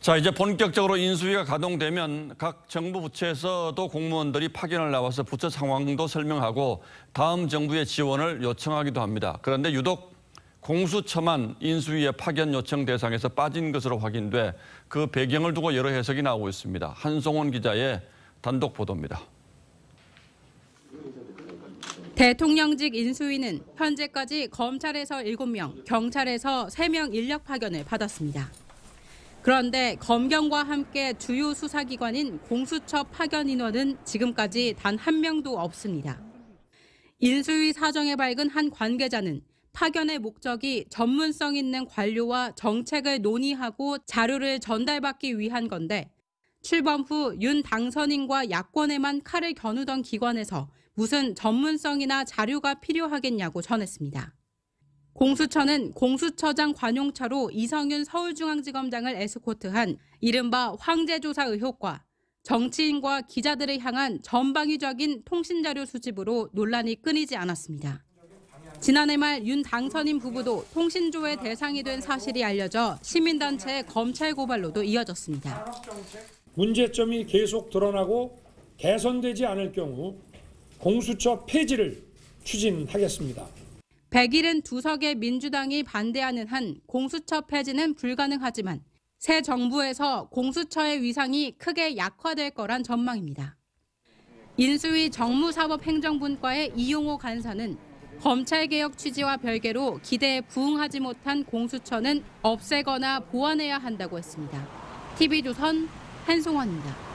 자 이제 본격적으로 인수위가 가동되면 각 정부 부처에서도 공무원들이 파견을 나와서 부처 상황도 설명하고 다음 정부의 지원을 요청하기도 합니다. 그런데 유독 공수처만 인수위의 파견 요청 대상에서 빠진 것으로 확인돼 그 배경을 두고 여러 해석이 나오고 있습니다. 한송원 기자의 단독 보도입니다. 대통령직 인수위는 현재까지 검찰에서 7명, 경찰에서 3명 인력 파견을 받았습니다. 그런데 검경과 함께 주요 수사기관인 공수처 파견 인원은 지금까지 단 한 명도 없습니다. 인수위 사정에 밝은 한 관계자는 파견의 목적이 전문성 있는 관료와 정책을 논의하고 자료를 전달받기 위한 건데 출범 후 윤 당선인과 야권에만 칼을 겨누던 기관에서 무슨 전문성이나 자료가 필요하겠냐고 전했습니다. 공수처는 공수처장 관용차로 이성윤 서울중앙지검장을 에스코트한 이른바 황제조사 의혹과 정치인과 기자들을 향한 전방위적인 통신자료 수집으로 논란이 끊이지 않았습니다. 지난해 말 윤 당선인 부부도 통신조회 대상이 된 사실이 알려져 시민단체의 검찰 고발로도 이어졌습니다. 문제점이 계속 드러나고 개선되지 않을 경우 공수처 폐지를 추진하겠습니다. 172석의 민주당이 반대하는 한 공수처 폐지는 불가능하지만 새 정부에서 공수처의 위상이 크게 약화될 거란 전망입니다. 인수위 정무사법행정분과의 이용호 간사는 검찰개혁 취지와 별개로 기대에 부응하지 못한 공수처는 없애거나 보완해야 한다고 했습니다. TV조선 한송원입니다.